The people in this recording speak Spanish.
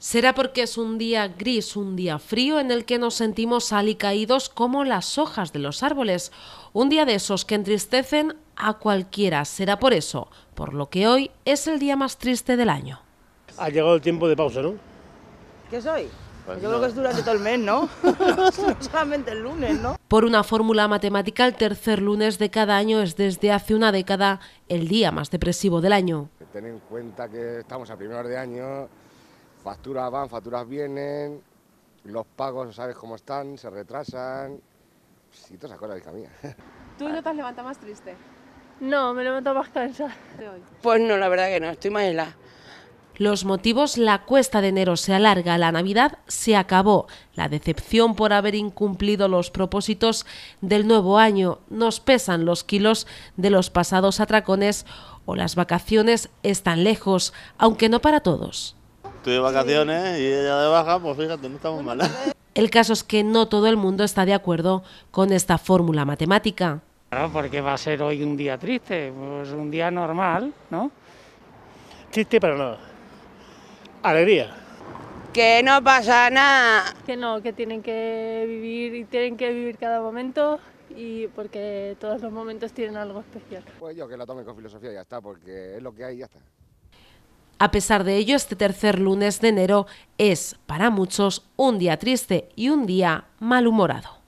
¿Será porque es un día gris, un día frío en el que nos sentimos alicaídos como las hojas de los árboles? Un día de esos que entristecen a cualquiera. Será por eso, por lo que hoy es el día más triste del año. Ha llegado el tiempo de pausa, ¿no? ¿Qué es pues hoy? Yo creo que es durante todo el mes, ¿no? solamente el lunes, ¿no? Por una fórmula matemática, el tercer lunes de cada año es desde hace una década el día más depresivo del año. Ten en cuenta que estamos a primeros de año, facturas van, facturas vienen, los pagos no sabes cómo están, se retrasan, sí todas esas cosas, hija mía. ¿Tú no te has levantado más triste? No, me he levantado más cansada. Pues no, la verdad que no, estoy más Los motivos, la cuesta de enero se alarga, la Navidad se acabó, la decepción por haber incumplido los propósitos del nuevo año, nos pesan los kilos de los pasados atracones o las vacaciones están lejos, aunque no para todos. Estoy de vacaciones y ella de baja, pues fíjate, no estamos mal. El caso es que no todo el mundo está de acuerdo con esta fórmula matemática. Claro, porque va a ser hoy un día triste, pues un día normal, ¿no? Triste pero no. Alegría. Que no pasa nada. Que no, que tienen que vivir y tienen que vivir cada momento y porque todos los momentos tienen algo especial. Pues yo que la tome con filosofía ya está, porque es lo que hay y ya está. A pesar de ello, este tercer lunes de enero es para muchos un día triste y un día malhumorado.